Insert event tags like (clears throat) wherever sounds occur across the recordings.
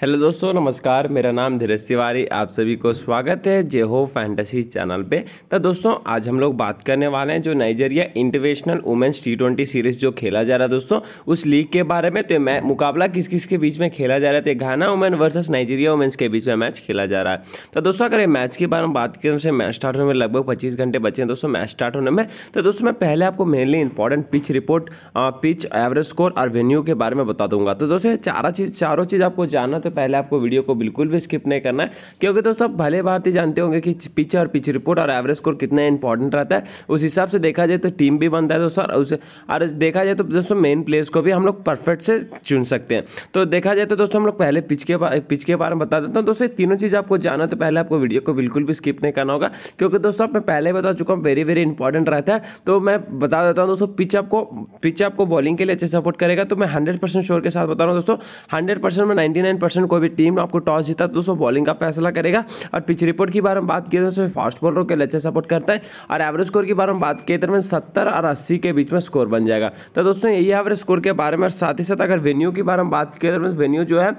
hello दोस्तों नमस्कार मेरा नाम धीरज तिवारी आप सभी को स्वागत है जे हो फैंटेसी चैनल पे तो दोस्तों आज हम लोग बात करने वाले हैं जो Nigeria international women's T twenty series जो खेला जा रहा है दोस्तों उस लीग के बारे में तो मैं मुकाबला किस किस के बीच में खेला जा रहा है तो Ghana women versus Nigeria women's के बीच में मैच खेला जा रहा है तो दोस्तों अगर मैच के बारे में बात करें उसे मैच स्टार्ट होने में लगभग पच्चीस घंटे बचे हैं दोस्तों मैच स्टार्ट होने में तो दोस्तों मैं पहले आपको mainly important pitch report pitch average score और वेन्यू के बारे में बता दूंगा तो दोस्तों चारा चीज़ चारों चीज़ आपको जानना तो पहले आपको वीडियो को बिल्कुल भी स्किप नहीं करना है क्योंकि दोस्तों आप भले बात ही जानते होंगे कि पिच और पिच रिपोर्ट और एवरेज स्कोर कितना इंपॉर्टेंट रहता है उस हिसाब से देखा जाए तो टीम भी बनता है दोस्तों और उसे और देखा जाए तो दोस्तों मेन प्लेयर्स को भी हम लोग परफेक्ट से चुन सकते हैं तो देखा जाए तो दोस्तों हम लोग पहले पिच के पिच के बारे में बता देता हूँ दोस्तों तीनों चीज़ आपको जाना तो पहले आपको वीडियो को बिल्कुल भी स्किप नहीं करना होगा क्योंकि दोस्तों आप पहले बता चुका हूँ वेरी वेरी इंपॉर्टेंट रहता है तो मैं बता देता हूँ दोस्तों पिच आपको पिच आपको बॉलिंग के लिए अच्छे सपोर्ट करेगा तो मैं हंड्रेड परसेंट के साथ बता रहा हूँ दोस्तों हंड्रेड परसेंट में नाइन्टी बैट्समैन कोई भी टीम आपको टॉस जीता तो दोस्तों बॉलिंग का फैसला करेगा और पिच रिपोर्ट की बारे में बात की तो फास्ट बॉलरों के लिए सपोर्ट अच्छा करता है और एवरेज स्कोर की बारे में बात की तो सत्तर और अस्सी के बीच में स्कोर बन जाएगा तो दोस्तों यही एवरेज स्कोर के बारे में साथ ही साथ अगर वेन्यू की बारे में बात की तो वेन्यू जो है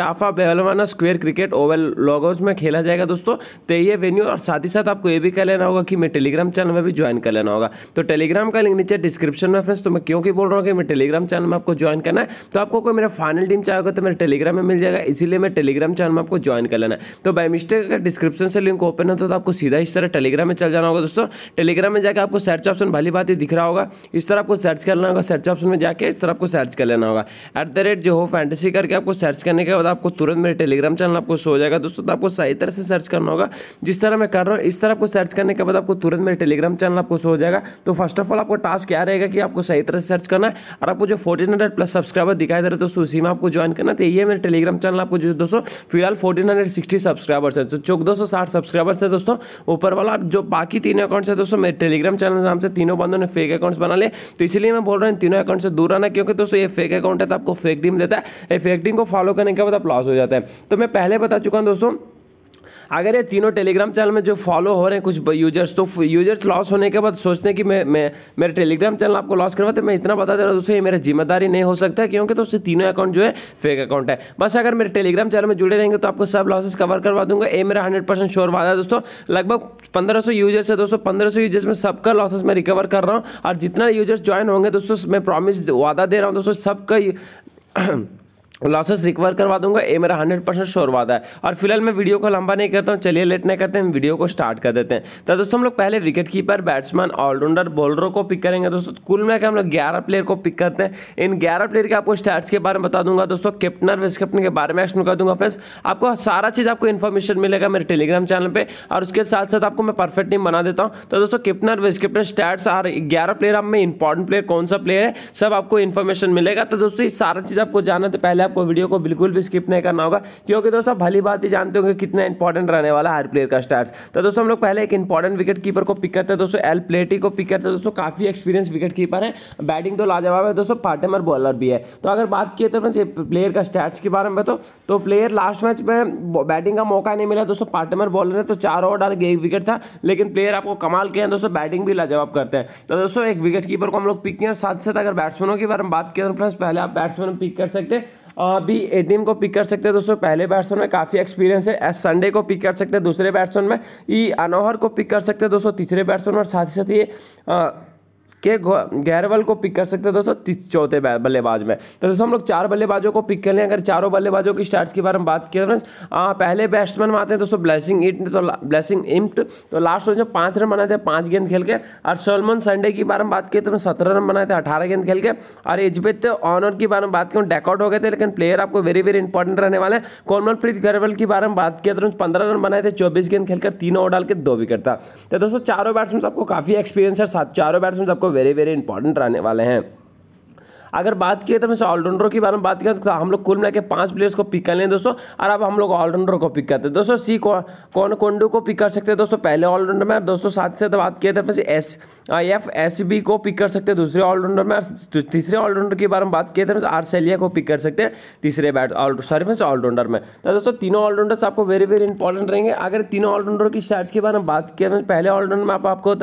Tafawa Balewa square cricket oval Lagos में खेला जाएगा दोस्तों तो ये वेन्यू और साथ ही साथ आपको ये भी कह लेना होगा कि मैं टेलीग्राम चैनल में भी ज्वाइन कर लेना होगा तो टेलीग्राम का लिंक नीचे डिस्क्रिप्शन में फ्रेंड्स तो मैं क्योंकि बोल रहा हूँ कि मैं टेलीग्राम चैनल में आपको ज्वाइन करना है तो आपको कोई मेरा फाइनल टीम चाहेगा तो मेरे टेलीग्राम में मिल जाएगा जाएगा इसीलिए मैं टेलीग्राम चैनल में आपको ज्वाइन कर लेना तो बाई मिस्टेक अगर डिस्क्रिप्शन से लिंक ओपन है तो, आपको सीधा इस तरह टेलीग्राम में चल जाना होगा दोस्तों टेलीग्राम में जाकर आपको सर्च ऑप्शन भली बात ही दिख रहा होगा इस तरह आपको सर्च करना होगा सर्च ऑप्शन में जाकर इस तरह आपको सर्च कर लेना होगा एट द रेट जो हो फैंटेसी करके आपको सर्च करने के बाद आपको तुरंत मेरे टेलीग्राम चैनल आपको शो हो जाएगा दोस्तों तो आपको सही तरह से सर्च करना होगा जिस तरह मैं कर रहा हूँ इस तरह आपको सर्च करने के बाद आपको तुरंत मेरे टेलीग्राम चैनल आपको शो हो जाएगा तो फर्स्ट ऑफ ऑल आपको टास्क क्या रहेगा कि आपको सही तरह से सर्च करना है और आपको जो फोर्टीन प्लस सब्सक्राइबर दिखाई दे रहा है दोस्तों उसी में आपको ज्वाइन करना तो यही है मेरे टेलीग्राम चैनल आपको जो दोस्तों फिलहाल फोर्टीन हंड्रेड सिक्सटी सब्सक्राइबर्स है तो चौक दो सौ साठ सब्सक्राइबर्स है दोस्तों ऊपर वाला जो बाकी तीन अकाउंट्स है दोस्तों मेरे टेलीग्राम चैनल नाम से तीनों बंदों ने फेक अकाउंट्स बना लिए तो इसलिए मैं बोल रहा हूँ तीनों अकाउंट से दूर आना क्योंकि दोस्तों ये फेक अकाउंट है तो आपको फेक टीम देता है फेक टीम को फॉलो करने के बाद आप लॉस हो जाता है तो मैं पहले बता चुका हूँ दोस्तों अगर ये तीनों टेलीग्राम चैनल में जो फॉलो हो रहे हैं कुछ यूजर्स तो यूजर्स लॉस होने के बाद सोचते हैं कि मैं मैं मेरे टेलीग्राम चैनल आपको लॉस करवाते मैं इतना बता दे रहा हूँ दोस्तों ये मेरा जिम्मेदारी नहीं हो सकता क्योंकि दोस्तों तीनों अकाउंट जो है फेक अकाउंट है बस अगर मेरे टेलीग्राम चैनल में जुड़े रहेंगे तो आपको सब लॉसेस कवर करवा दूंगा ये मेरा हंड्रेड परसेंट श्योर वादा है दोस्तों लगभग पंद्रह यूजर्स है दोस्तों पंद्रह यूजर्स में सबका लॉसेस मैं रिकवर कर रहा हूँ और जितना यूजर्स ज्वाइन होंगे दोस्तों मैं प्रॉमिस वादा दे रहा हूँ दोस्तों सबका (clears throat) लॉसेस रिकवर करवा दूंगा ये मेरा हंड्रेड परसेंट श्योर वादा है और फिलहाल मैं वीडियो को लंबा नहीं करता हूँ चलिए लेट नहीं करते हैं वीडियो को स्टार्ट कर देते हैं तो दोस्तों हम लोग पहले विकेट कीपर बैट्समैन ऑलराउंडर बॉलरों को पिक करेंगे दोस्तों कुल में हम लोग ग्यारह प्लेयर को पिक करते हैं इन ग्यारह प्लेयर के आपको स्टार्ट के बारे में बता दूंगा दोस्तों और वाइस कैप्टन के बारे में एक्शन कर दूंगा फ्रेंड्स आपको सारा चीज़ आपको इन्फॉर्मेशन मिलेगा मेरे टेलीग्राम चैनल पर और उसके साथ साथ आपको मैं परफेक्ट टीम बना देता हूँ तो दोस्तों और वाइस कैप्टन स्टार्ट और ग्यारह प्लेयर आप में इंपॉर्टेंट प्लेयर कौन सा प्लेयर है सब आपको इन्फॉर्मेशन मिलेगा तो दोस्तों सारा चीज़ आपको जाना तो पहले इसलिए आपको वीडियो को बिल्कुल भी स्किप नहीं करना होगा क्योंकि दोस्तों भली बात ही जानते होंगे कितना इंपॉर्टेंट रहने वाला हर प्लेयर का स्टार्ट तो दोस्तों हम लोग पहले एक इंपॉर्टेंट विकेट कीपर को पिक करते हैं दोस्तों एल प्लेटी को पिक करते हैं दोस्तों काफी एक्सपीरियंस विकेट कीपर है बैटिंग तो लाजवाब है दोस्तों पार्ट टाइमर बॉलर भी है तो अगर बात किए तो फ्रेंड्स प्लेयर का स्टैट्स के बारे में बताओ तो प्लेयर लास्ट मैच में बैटिंग का मौका नहीं मिला दोस्तों पार्ट टाइमर बॉलर है तो चार ओवर डाल के एक विकेट था लेकिन प्लेयर आपको कमाल के हैं दोस्तों बैटिंग भी लाजवाब करते हैं तो दोस्तों एक विकेट कीपर को हम लोग पिक किए साथ साथ अगर बैट्समैनों के बारे में बात किए तो फ्रेंड्स पहले आप बैट्समैन पिक कर सकते हैं भी टीम को पिक कर सकते हैं दोस्तों पहले बैट्समैन में काफ़ी एक्सपीरियंस है एस संडे को पिक कर सकते हैं दूसरे बैट्समैन में ई e अनोहर को पिक कर सकते हैं दोस्तों तीसरे बैट्समैन में साथ ही साथ ये के गैरवल को पिक कर सकते हैं दोस्तों चौथे बल्लेबाज में तो दोस्तों हम लोग चार बल्लेबाजों को पिक कर लें अगर चारों बल्लेबाजों की स्टार्ट के बारे में बात करें हाँ, पहले बैट्समैन में आते हैं दोस्तों ब्लैसिंग इंट तो ब्लैसिंग इम्ट तो लास्ट में जो पाँच रन बनाए थे पाँच गेंद खेल के और सोलमन संडे की बारे में बात की तो सत्रह रन बनाए थे अठारह गेंद खेल के और एजबेथ ऑनर की बारे में बात की डेकआउट हो गए थे लेकिन प्लेयर आपको वेरी वेरी इंपॉर्टेंट रहने वाले हैं कोमल प्रीत गरवल की बारे में बात किया तो पंद्रह रन बनाए थे चौबीस गेंद खेलकर तीन ओवर डाल के दो विकेट था तो दोस्तों चारों बैट्समैन आपको काफी एक्सपीरियंस है साथ चारों बैट्समैन आपको वेरी वेरी इंपॉर्टेंट रहने वाले हैं अगर बात की तो मैं ऑलराउंडरों के बारे में बात किया तो हम लोग कुल मिला के पाँच प्लेयर्स को पिक कर लें दोस्तों और अब हम लोग ऑलराउंडर को पिक करते हैं दोस्तों सी कौन कोंडू को पिक कर सकते हैं दोस्तों पहले ऑलराउंडर में दोस्तों साथ साथ बात किया था तो फिर एस एफ एस बी को पिक कर सकते हैं दूसरे ऑलराउंडर में तीसरे ऑलराउंडर के बारे में बात किए थे आर सेलिया को पिक कर सकते हैं तीसरे बैट सॉरी फ्रेंड्स ऑलराउंडर में तो दोस्तों तीनों ऑलराउंडर्स आपको वेरी वेरी इंपॉर्टेंट रहेंगे अगर तीनों ऑलराउंडर की शर्ट्स के बारे में बात किया था तो पहले ऑलराउंडर में आप आपको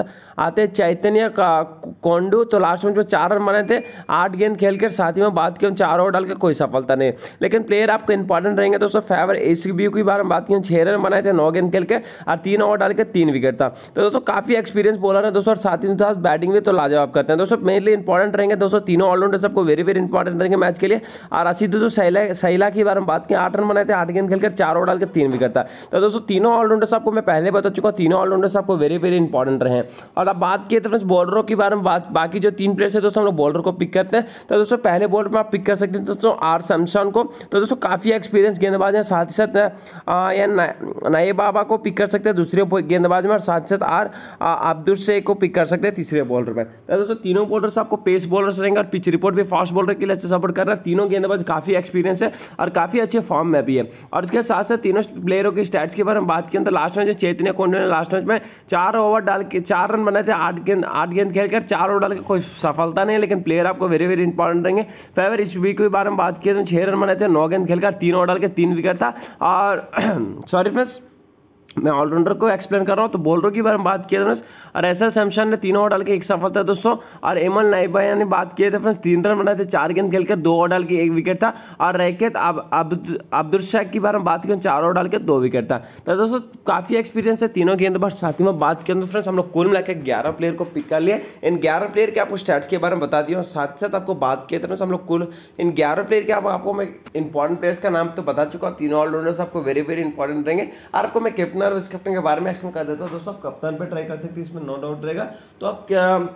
आते हैं चैतन्य कोंडू तो लास्ट मैच में चार रन बनाए थे आठ गेंद खेल कर साथ ही में बात की चार ओवर डाल के कोई सफलता नहीं लेकिन प्लेयर आपको इंपॉर्टेंट रहेंगे दोस्तों फेवर ए की बार हम बात की छह रन बनाए थे नौ गेंद खेल के और तीन ओवर डाल के तीन विकेट था तो दोस्तों काफ़ी एक्सपीरियंस बोला है दोस्तों और साथ ही साथ बैटिंग भी तो लाजवाब करते हैं दोस्तों मेनली इंपॉर्टेंट रहेंगे दोस्तों तीनों ऑलराउंडर सबको वेरी वेरी इंपॉर्टेंट रहेंगे मैच के लिए और असी दोस्तों सैला सैला की बार हम बात की आठ रन बनाए थे आठ गेंद खेल कर चार ओवर डाल के तीन विकेट था तो दोस्तों तीनों ऑलराउंडर्स आपको मैं पहले बता चुका तीनों ऑलराउंडर्स आपको वेरी वेरी इंपॉर्टेंट रहे और अब बात की तो बॉलरों के बारे में बाकी जो तीन प्लेयर्स है दोस्तों हम लोग बॉलर को पिक करते हैं तो दोस्तों पहले बॉल में आप पिक कर सकते हैं तो दोस्तों आर सैमसन को तो दोस्तों काफ़ी एक्सपीरियंस गेंदबाज हैं साथ ही साथ या नए बाबा को पिक कर सकते हैं दूसरे गेंदबाज में और साथ ही साथ आर अब्दुल से को पिक कर सकते हैं तीसरे बॉलर में तो दोस्तों तीनों बॉलर्स आपको पेस बॉलर्स रहेंगे और पिच रिपोर्ट भी फास्ट बॉलर के लिए अच्छा सपोर्ट कर रहा है तीनों गेंदबाज काफ़ी एक्सपीरियंस है और काफ़ी अच्छे फॉर्म में भी है और इसके साथ साथ तीनों प्लेयरों के स्टैट्स के बारे में बात किया तो लास्ट मैच चैतन्य कोंडे ने लास्ट मैच में चार ओवर डाल के चार रन बनाए थे आठ गेंद आठ गेंद खेलकर चार ओवर डाल के कोई सफलता नहीं लेकिन प्लेयर आपको वेरी वेरी इंपॉर्टेंट रहेंगे फेवर इस वीक के बारे में बात किए तो छः रन बनाए थे नौ गेंद खेलकर तीन ओवर डाल के तीन विकेट था और सॉरी (clears throat) फ्रेंड्स मैं ऑलराउंडर को एक्सप्लेन कर रहा हूँ तो बॉलरों की बारे में बात किया था फ्रेंड्स और एस एल सैमसन ने तीनों ओवर डाल के एक सफल था दोस्तों और एल नाइबाया ने बात किए थे फ्रेंड्स तीन रन बनाए थे चार गेंद खेलकर दो ओवर डाल के एक विकेट था और रैकेत अब्दुल शाह की बारे में बात किया चार ओवर डाल के दो विकेट था तो दोस्तों काफ़ी एक्सपीरियंस है तीनों गेंद पर साथ ही में बात किया तो फ्रेंड्स हम लोग कुल मिलाकर ग्यारह प्लेयर को पिक कर लिए इन ग्यारह प्लेयर के आपको स्टैट्स के बारे में बता दिया और साथ साथ आपको बात किए थे हम लोग कुल इन ग्यारह प्लेयर के आपको मैं इंपॉर्टेंट प्लेयर्स का नाम तो बता चुका हूँ तीनों ऑलराउंडर्स आपको वेरी वेरी इंपॉर्टेंट रहेंगे और आपको मैं कैप्टन और वाइस कैप्टन के बारे में एक्सप्लेन कर देता हूँ दोस्तों आप कप्तान पे ट्राई कर सकते हैं इसमें नो डाउट रहेगा तो आप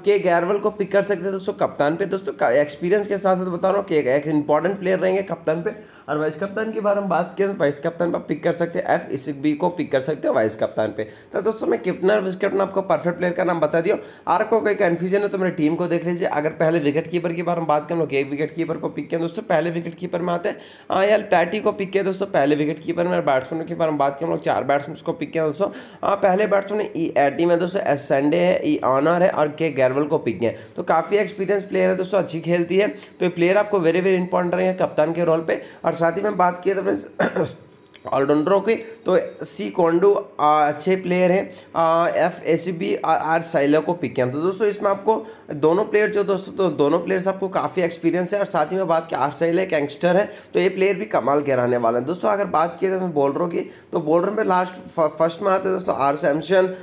के गैरवल को पिक कर सकते हैं दोस्तों कप्तान पे दोस्तों एक्सपीरियंस के साथ साथ बता रहा हूँ कि एक इंपॉर्टेंट प्लेयर रहेंगे कप्तान पे और वाइस कप्तान की बार हम बात करें तो वाइस कप्तान पर पिक कर सकते हैं एफ इस बी को पिक कर सकते हो वाइस कप्तान पे तो दोस्तों मैं कितना विकेट कैप्टन आपको परफेक्ट प्लेयर का नाम बता दियो आपको कोई कन्फ्यूजन है तो मेरे टीम को देख लीजिए अगर पहले विकेट कीपर की बार हम बात करें लोग एक विकेट कीपर को पिक किया दोस्तों पहले विकेट कीपर में आते हैं हाँ, यार टैटी को पिक किया दोस्तों पहले विकेट कीपर में बैट्समैन की बार हम बात करें चार बैट्समैन को पिक किया दोस्तों हाँ, पहले बैट्समैन ई एटी में दोस्तों एस संडे है ई ऑनर है और के गैरवल को पिक किया तो काफ़ी एक्सपीरियंस प्लेयर है दोस्तों अच्छी खेलती है तो ये प्लेयर आपको वेरी वेरी इंपॉर्टेंट रहेंगे कप्तान के रोल पर और साथ ही में बात किया था तो अपने ऑलराउंडरों के तो सी कोंडू अच्छे प्लेयर हैं एफ एस बी और आर साइला को पिक किया तो दोस्तों इसमें आपको दोनों प्लेयर जो दोस्तों तो दोनों प्लेयर आपको काफ़ी एक्सपीरियंस है और साथ ही में बात की आर साइल एक यंगस्टर है तो ये प्लेयर भी कमाल के रहने वाले हैं दोस्तों अगर बात की तो बॉलरों की तो बॉलर में लास्ट फर्स्ट में आते दोस्तों आर सैमसन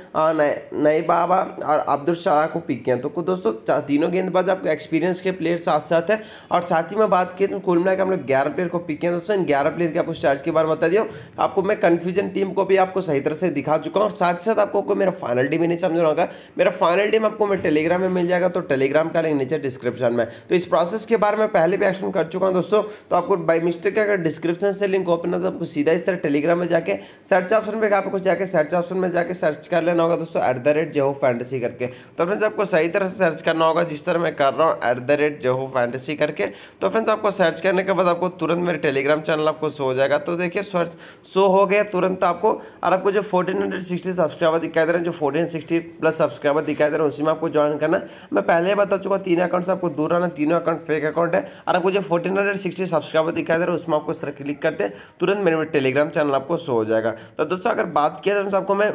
नए बाबा और अब्दुल शाह को पिक किया तो दोस्तों तीनों गेंदबाज आपको एक्सपीरियंस के प्लेयर साथ साथ है और साथ ही में बात की तो कुल मिला हम लोग ग्यारह प्लेयर को पिक किया दोस्तों इन ग्यारह प्लेयर के आपको स्टार्ट के बारे में बता दिया आपको मैं कन्फ्यूजन टीम को भी आपको सही तरह से दिखा चुका हूँ और साथ साथ आपको कोई मेरा फाइनल टीम ही नहीं समझ रहा मेरा फाइनल टीम आपको मैं टेलीग्राम में मिल जाएगा तो टेलीग्राम का लिंक नीचे डिस्क्रिप्शन में तो इस प्रोसेस के बारे में पहले भी एक्शन कर चुका हूँ दोस्तों तो आपको बाई मिस्टेक अगर डिस्क्रिप्शन से लिंक ओपन है तो आपको सीधा इस तरह टेलीग्राम में जाके सर्च ऑप्शन पर आपको जाकर सर्च ऑप्शन में जाकर सर्च कर लेना होगा दोस्तों एट द रेट जेहो फैंटेसी करके तो फ्रेंड्स आपको सही तरह से सर्च करना होगा जिस तरह मैं कर रहा हूँ एट द रेट जेहो फैंटेसी करके तो फ्रेंड्स आपको सर्च करने के बाद आपको तुरंत मेरे टेलीग्राम चैनल आपको शो हो जाएगा तो देखिए सर्च शो हो गया तुरंत आपको और आपको जो फोर्टीन हंड्रेड सिक्सटी सब्सक्राइबर दिखाई दे रहे हैं जो फोर्टीन सिक्सटी प्लस सब्सक्राइबर दिखाई दे रहे हैं उसी में आपको ज्वाइन करना मैं पहले बता चुका तीन अकाउंट से आपको दूर रहना तीनों अकाउंट फेक अकाउंट है और आपको जो फोर्टीन हंड्रेड सिक्सटी सब्सक्राइबर दिखाई दे रहा है उसमें आपको सर क्लिक करते हैं तुरंत मेरे टेलीग्राम चैनल आपको शो हो जाएगा तो दोस्तों अगर बात किया जाए तो आपको मैं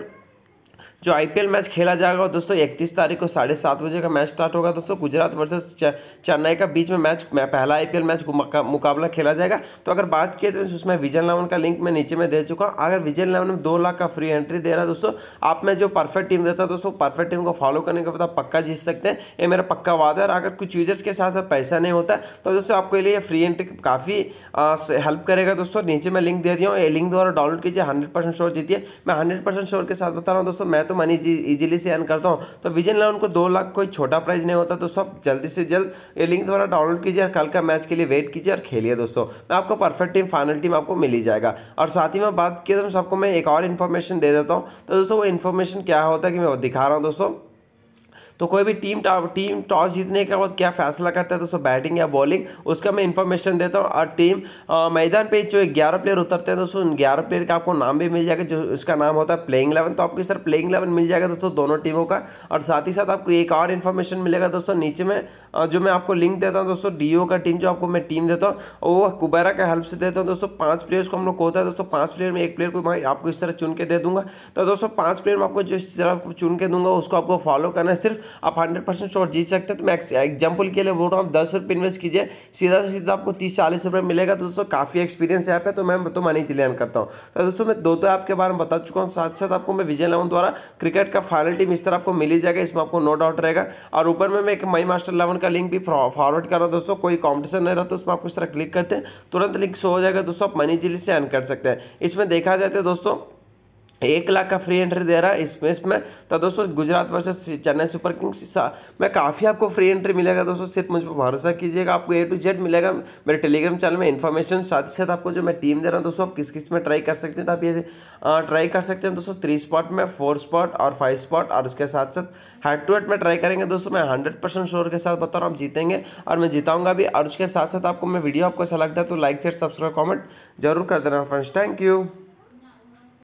जो आईपीएल मैच खेला जाएगा दोस्तों इकतीस तारीख को साढ़े सात बजे का मैच स्टार्ट होगा दोस्तों गुजरात वर्सेस चेन्नई का बीच में मैच पहला आईपीएल मैच मुकाबला खेला जाएगा तो अगर बात किए तो उसमें विजय इलेवन का लिंक मैं नीचे में दे चुका हूँ अगर विजय इलेवन में दो लाख का फ्री एंट्री दे रहा है दोस्तों आप में जो परफेक्ट टीम देता है दोस्तों परफेक्ट टीम को फॉलो करने के बाद पक्का जीत सकते हैं ये मेरा पक्का वादा है और अगर कुछ यूजर्स के साथ साथ पैसा नहीं होता तो दोस्तों आपके लिए फ्री एंट्री काफ़ी हेल्प करेगा दोस्तों नीचे मैं लिंक दे दिया हूँ ये लिंक द्वारा डाउनलोड कीजिए हंड्रेड परसेंट जीती है मैं हंड्रेड परसेंट शोर के साथ बता रहा हूँ दोस्तों मैं तो मनी इजीली से अर्न करता हूँ तो विजन इलेवन को दो लाख कोई छोटा प्राइज नहीं होता तो सब जल्दी से जल्द ये लिंक द्वारा डाउनलोड कीजिए और कल का मैच के लिए वेट कीजिए और खेलिए दोस्तों मैं आपको परफेक्ट टीम फाइनल टीम आपको मिल ही जाएगा और साथ ही मैं बात किया तो सबको मैं एक और इन्फॉर्मेशन दे देता हूँ तो दोस्तों वो इन्फॉर्मेशन क्या होता है कि मैं दिखा रहा हूँ दोस्तों तो कोई भी टीम टीम टॉस जीतने के बाद क्या फैसला करता है दोस्तों बैटिंग या बॉलिंग उसका मैं इन्फॉर्मेशन देता हूँ और टीम मैदान पे जो ग्यारह प्लेयर उतरते हैं दोस्तों ग्यारह प्लेयर का आपको नाम भी मिल जाएगा जो इसका नाम होता है प्लेइंग इलेवन तो आपको सर प्लेइंग इलेवन मिल जाएगा दोस्तों दोनों टीमों का और साथ ही साथ आपको एक और इन्फॉर्मेशन मिलेगा दोस्तों नीचे में जो मैं आपको लिंक देता हूँ दोस्तों डी का टीम जो आपको मैं टीम देता हूँ वो कुबेरा का हेल्प से देता हूँ दोस्तों पाँच प्लेयर्स को हम लोग को होता है दोस्तों पाँच प्लेयर में एक प्लेयर को मैं आपको इस तरह चुन के दे दूंगा तो दोस्तों पाँच प्लेयर में आपको जिस तरह चुन के दूंगा उसको आपको फॉलो करना है सिर्फ आप हंड्रेड परसेंट शॉर्ट जीत सकते हैं तो मैं एग्जाम्पल के लिए बोल रहा हूँ दस रुपये इन्वेस्ट कीजिए सीधा से सीधा आपको तीस चालीस रुपये मिलेगा तो दोस्तों काफ़ी एक्सपीरियंस ऐप है तो मैं तो मनी चिलियन करता हूँ तो दोस्तों मैं दो तो ऐप के बारे में बता चुका हूँ साथ साथ आपको मैं विजय लेवन द्वारा क्रिकेट का फाइनल टीम इस तरह आपको मिल ही जाएगा इसमें आपको नो डाउट रहेगा और ऊपर में मैं एक मई मास्टर लेवन का लिंक भी फॉरवर्ड कर रहा हूँ दोस्तों कोई कॉम्पिटिशन नहीं रहा तो उसमें आपको इस तरह क्लिक करते हैं तुरंत लिंक शो हो जाएगा दोस्तों आप मनी चिली से अर्न कर सकते हैं इसमें देखा जाए तो दोस्तों एक लाख का फ्री एंट्री दे रहा है इस मैच में तो दोस्तों Gujarat versus Chennai Super Kings में काफ़ी आपको फ्री एंट्री मिलेगा दोस्तों सिर्फ मुझ पर भरोसा कीजिएगा आपको ए टू जेड मिलेगा मेरे टेलीग्राम चैनल में इन्फॉर्मेशन साथ ही साथ आपको जो मैं टीम दे रहा हूँ दोस्तों आप किस किस में ट्राई कर सकते हैं तो आप ये ट्राई कर सकते हैं दोस्तों थ्री स्पॉट में फोर स्पॉट और फाइव स्पॉट और उसके साथ साथ हेड टू हेड में ट्राई करेंगे दोस्तों मैं हंड्रेड परसेंट शोर के साथ बता रहा हूँ आप जीतेंगे और मैं जीताऊँगा भी और उसके साथ साथ आपको मैं वीडियो आपको अच्छा लगता है तो लाइक शेयर सब्सक्राइब कॉमेंट जरूर कर देना फ्रेंड्स थैंक यू